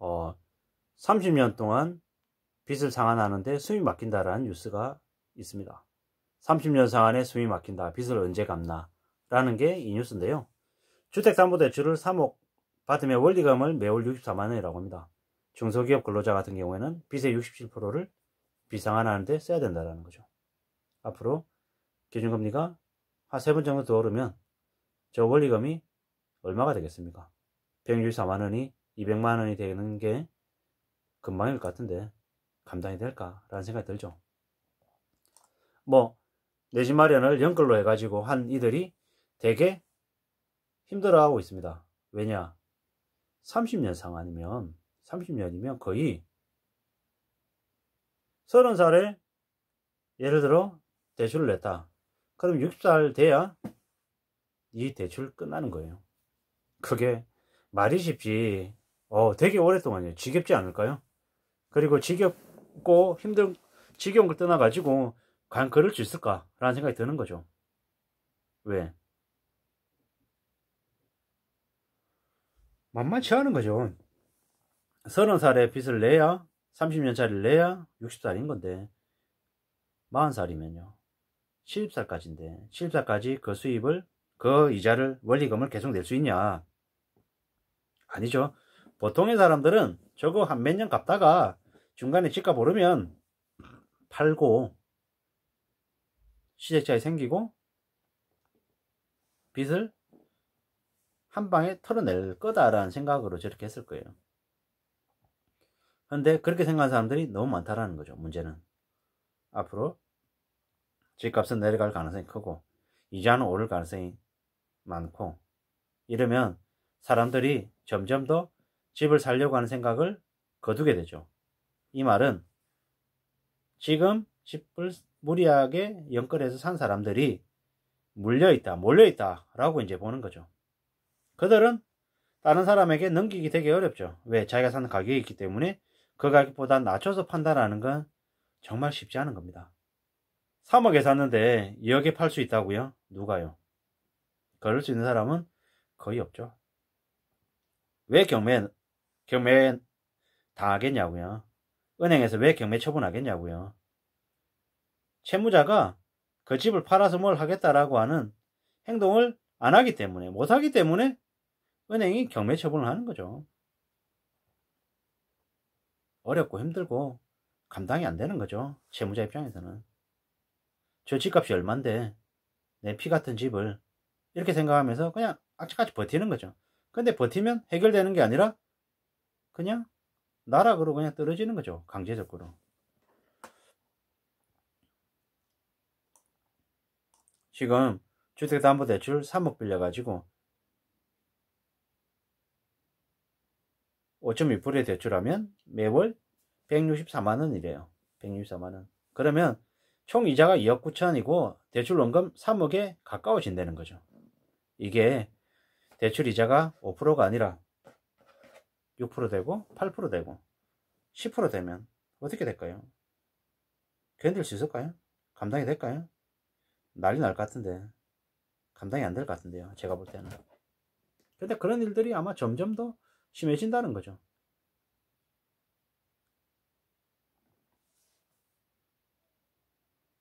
어, 30년 동안 빚을 상환하는데 숨이 막힌다라는 뉴스가 있습니다. 30년 상환에 숨이 막힌다. 빚을 언제 갚나? 라는 게 이 뉴스인데요. 주택담보대출을 3억 받으며 월리금을 매월 64만 원이라고 합니다. 중소기업 근로자 같은 경우에는 빚의 67%를 비상환하는데 써야 된다라는 거죠. 앞으로 기준금리가 한세번 정도 더 오르면 저 원리금이 얼마가 되겠습니까? 164만 원이 200만 원이 되는 게 금방일 것 같은데 감당이 될까라는 생각이 들죠. 뭐 내 집 마련을 연끌로 해가지고 한 이들이 되게 힘들어하고 있습니다. 왜냐? 30년 상환이면 30년이면 거의 30살에 예를 들어 대출을 냈다. 그럼 60살 돼야 이 대출 끝나는 거예요. 그게 말이 쉽지 어, 되게 오랫동안이에요. 지겹지 않을까요? 그리고 지겹고 힘든, 지겨운 걸 떠나가지고, 과연 그럴 수 있을까라는 생각이 드는 거죠. 왜? 만만치 않은 거죠. 서른 살에 빚을 내야, 30년짜리를 내야 60살인 건데, 40살이면요. 70살까지인데, 70살까지 그 수입을, 그 이자를, 원리금을 계속 낼 수 있냐? 아니죠. 보통의 사람들은 저거 한 몇 년 갚다가 중간에 집값 오르면 팔고 시세차이 생기고 빚을 한 방에 털어낼 거다라는 생각으로 저렇게 했을 거예요. 그런데 그렇게 생각하는 사람들이 너무 많다라는 거죠. 문제는 앞으로 집값은 내려갈 가능성이 크고 이자는 오를 가능성이 많고 이러면 사람들이 점점 더 집을 살려고 하는 생각을 거두게 되죠. 이 말은 지금 집을 무리하게 연끌해서 산 사람들이 물려있다, 몰려있다 라고 이제 보는 거죠. 그들은 다른 사람에게 넘기기 되게 어렵죠. 왜? 자기가 사는 가격이 있기 때문에 그 가격보다 낮춰서 판단하는 건 정말 쉽지 않은 겁니다. 3억에 샀는데 2억에 팔 수 있다고요? 누가요? 그럴 수 있는 사람은 거의 없죠. 왜 경매에 경매 당하겠냐고요. 은행에서 왜 경매 처분하겠냐고요. 채무자가 그 집을 팔아서 뭘 하겠다라고 하는 행동을 안 하기 때문에, 못 하기 때문에 은행이 경매 처분을 하는 거죠. 어렵고 힘들고 감당이 안 되는 거죠. 채무자 입장에서는. 저 집값이 얼만데 내 피 같은 집을 이렇게 생각하면서 그냥 악착같이 버티는 거죠. 근데 버티면 해결되는 게 아니라 그냥 나락으로 그냥 떨어지는 거죠. 강제적으로. 지금 주택담보대출 3억 빌려가지고 5.2%의 대출하면 매월 164만원이래요. 164만원. 그러면 총 이자가 2억 9천이고 대출 원금 3억에 가까워진다는 거죠. 이게 대출 이자가 5%가 아니라 6% 되고 8% 되고 10% 되면 어떻게 될까요? 견딜 수 있을까요? 감당이 될까요? 난리 날 것 같은데 감당이 안 될 것 같은데요 제가 볼 때는 근데 그런 일들이 아마 점점 더 심해진다는 거죠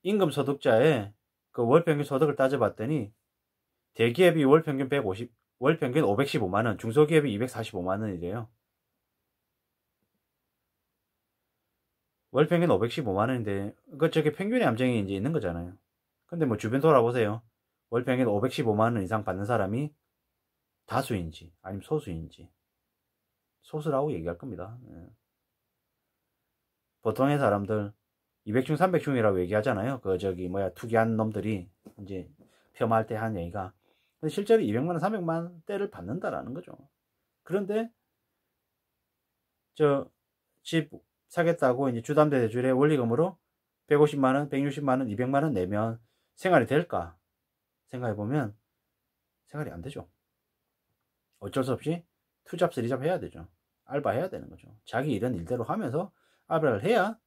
임금 소득자의 그 월평균 소득을 따져봤더니 대기업이 월평균 150, 월평균 515만원, 중소기업이 245만원이래요. 월 평균 515만 원인데 그 저게 평균의 암정이 이제 있는 거잖아요. 근데 뭐 주변 돌아보세요. 월 평균 515만 원 이상 받는 사람이 다수인지 아니면 소수인지 소수라고 얘기할 겁니다. 예. 보통의 사람들 200중 300중이라고 얘기하잖아요. 그 저기 뭐야 투기한 놈들이 이제 폄하할 때 한 얘기가 근데 실제로 200만 원, 300만 원대를 받는다라는 거죠. 그런데 저집 사겠다고 이제 주담대 대출에 원리금으로 150만원, 160만원, 200만원 내면 생활이 될까? 생각해보면 생활이 안 되죠. 어쩔 수 없이 투잡, 쓰리잡 해야 되죠. 알바 해야 되는 거죠. 자기 일은 일대로 하면서 알바를 해야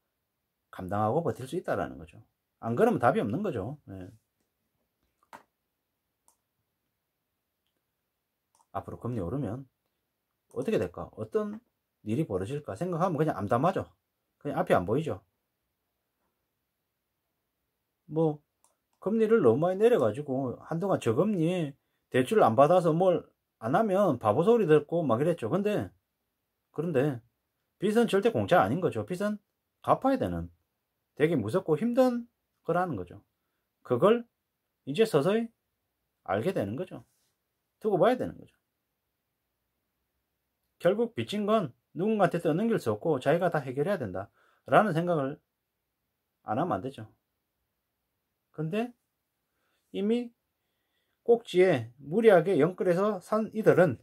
감당하고 버틸 수 있다라는 거죠. 안 그러면 답이 없는 거죠. 네. 앞으로 금리 오르면 어떻게 될까? 어떤 일이 벌어질까 생각하면 그냥 암담하죠. 그냥 앞이 안 보이죠. 뭐 금리를 너무 많이 내려가지고 한동안 저금리 대출을 안 받아서 뭘 안 하면 바보 소리 듣고 막 이랬죠. 근데 그런데 빚은 절대 공짜 아닌 거죠. 빚은 갚아야 되는 되게 무섭고 힘든 거라는 거죠. 그걸 이제 서서히 알게 되는 거죠. 두고 봐야 되는 거죠. 결국 빚진 건 누군가한테 떠넘길 수 없고 자기가 다 해결해야 된다 라는 생각을 안 하면 안 되죠 근데 이미 꼭지에 무리하게 연끌해서 산 이들은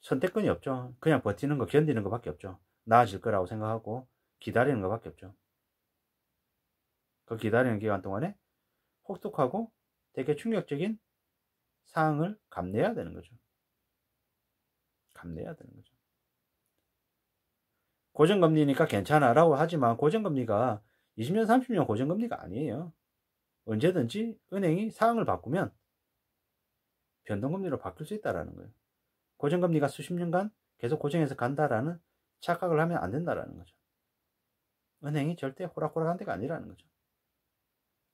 선택권이 없죠 그냥 버티는 거 견디는 거 밖에 없죠 나아질 거라고 생각하고 기다리는 거 밖에 없죠 그 기다리는 기간 동안에 혹독하고 되게 충격적인 상황을 감내해야 되는 거죠 감내해야 되는 거죠 고정금리니까 괜찮아라고 하지만 고정금리가 20년, 30년 고정금리가 아니에요. 언제든지 은행이 사항을 바꾸면 변동금리로 바뀔 수 있다라는 거예요. 고정금리가 수십 년간 계속 고정해서 간다라는 착각을 하면 안 된다라는 거죠. 은행이 절대 호락호락한 데가 아니라는 거죠.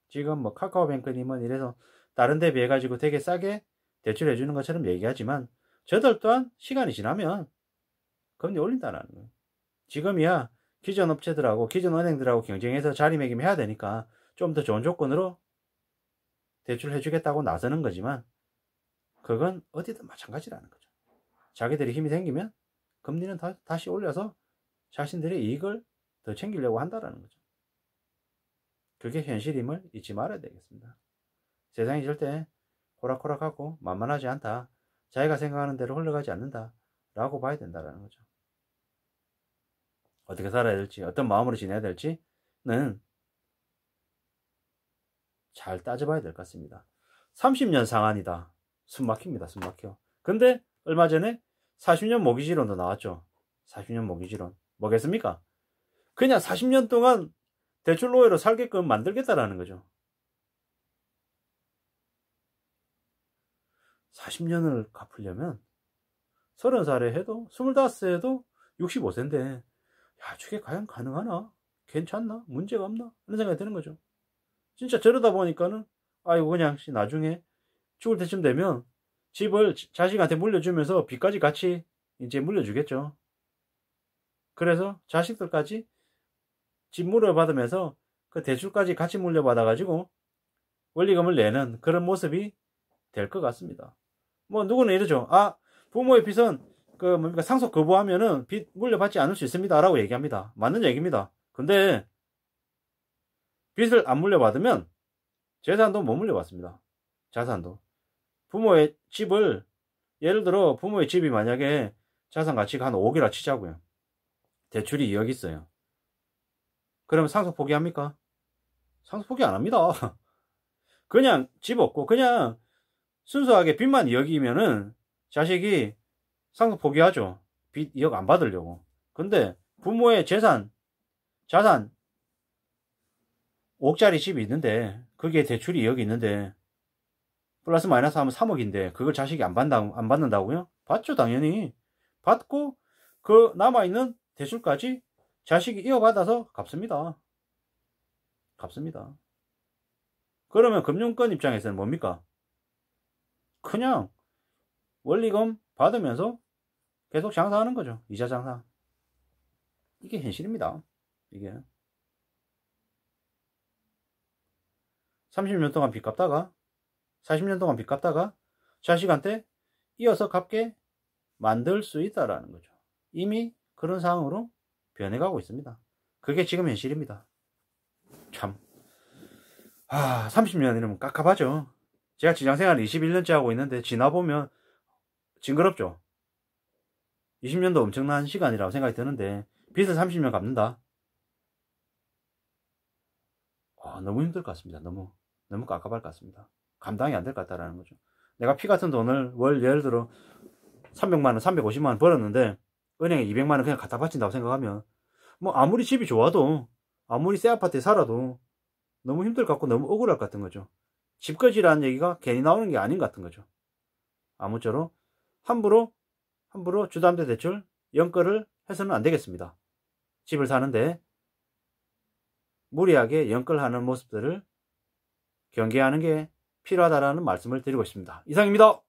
지금 뭐 카카오뱅크님은 이래서 다른 데 비해 가지고 되게 싸게 대출해 주는 것처럼 얘기하지만 저들 또한 시간이 지나면 금리 올린다라는 거예요. 지금이야 기존 업체들하고 기존 은행들하고 경쟁해서 자리매김해야 되니까 좀 더 좋은 조건으로 대출해 주겠다고 나서는 거지만 그건 어디든 마찬가지라는 거죠. 자기들이 힘이 생기면 금리는 다, 다시 올려서 자신들의 이익을 더 챙기려고 한다라는 거죠. 그게 현실임을 잊지 말아야 되겠습니다. 세상이 절대 호락호락하고 만만하지 않다. 자기가 생각하는 대로 흘러가지 않는다. 라고 봐야 된다라는 거죠. 어떻게 살아야 될지, 어떤 마음으로 지내야 될지는 잘 따져봐야 될 것 같습니다. 30년 상한이다. 숨 막힙니다. 숨 막혀. 근데 얼마 전에 40년 모기지론도 나왔죠. 40년 모기지론. 뭐겠습니까? 그냥 40년 동안 대출 노예로 살게끔 만들겠다라는 거죠. 40년을 갚으려면 30살에 해도 25세 에도 65세인데 야, 저게 과연 가능하나? 괜찮나? 문제가 없나? 이런 생각이 드는 거죠. 진짜 저러다 보니까는, 아이고, 그냥, 나중에 죽을 때쯤 되면 집을 자식한테 물려주면서 빚까지 같이 이제 물려주겠죠. 그래서 자식들까지 집 물려받으면서 그 대출까지 같이 물려받아가지고 원리금을 내는 그런 모습이 될 것 같습니다. 뭐 누구는 이러죠. 아 부모의 빚은 그 뭡니까 상속 거부하면은 빚 물려받지 않을 수 있습니다라고 얘기합니다. 맞는 얘기입니다. 근데 빚을 안 물려받으면 재산도 못 물려받습니다. 자산도 부모의 집을 예를 들어 부모의 집이 만약에 자산 가치가 한 5억이라 치자고요. 대출이 2억 있어요. 그러면 상속 포기합니까? 상속 포기 안 합니다. 그냥 집 없고 그냥 순수하게 빚만 2억이면은 자식이 상속 포기하죠. 빚 2억 안 받으려고. 근데 부모의 재산, 자산 5억짜리 집이 있는데 그게 대출이 2억이 있는데 플러스 마이너스 하면 3억인데 그걸 자식이 안, 받는다, 안 받는다고요? 받죠 당연히. 받고 그 남아있는 대출까지 자식이 이어받아서 갚습니다. 갚습니다. 그러면 금융권 입장에서는 뭡니까? 그냥 원리금 받으면서 계속 장사하는 거죠. 이자 장사. 이게 현실입니다. 이게. 30년 동안 빚 갚다가 40년 동안 빚 갚다가 자식한테 이어서 갚게 만들 수 있다라는 거죠. 이미 그런 상황으로 변해가고 있습니다. 그게 지금 현실입니다. 참. 아, 30년이면 깝깝하죠. 제가 직장생활 21년째 하고 있는데 지나보면 징그럽죠. 20년도 엄청난 시간이라고 생각이 드는데 빚을 30년 갚는다. 아, 너무 힘들 것 같습니다. 너무 너무 깝깝할 것 같습니다. 감당이 안 될 것 같다라는 거죠. 내가 피 같은 돈을 월 예를 들어 300만 원, 350만 원 벌었는데 은행에 200만 원 그냥 갖다 바친다고 생각하면 뭐 아무리 집이 좋아도 아무리 새 아파트에 살아도 너무 힘들 것 같고 너무 억울할 것 같은 거죠. 집거지라는 얘기가 괜히 나오는 게 아닌 것 같은 거죠. 아무쪼록 함부로 함부로 주담대 대출 연거를 해서는 안 되겠습니다. 집을 사는데 무리하게 연끌하는 모습들을 경계하는 게 필요하다라는 말씀을 드리고 있습니다. 이상입니다.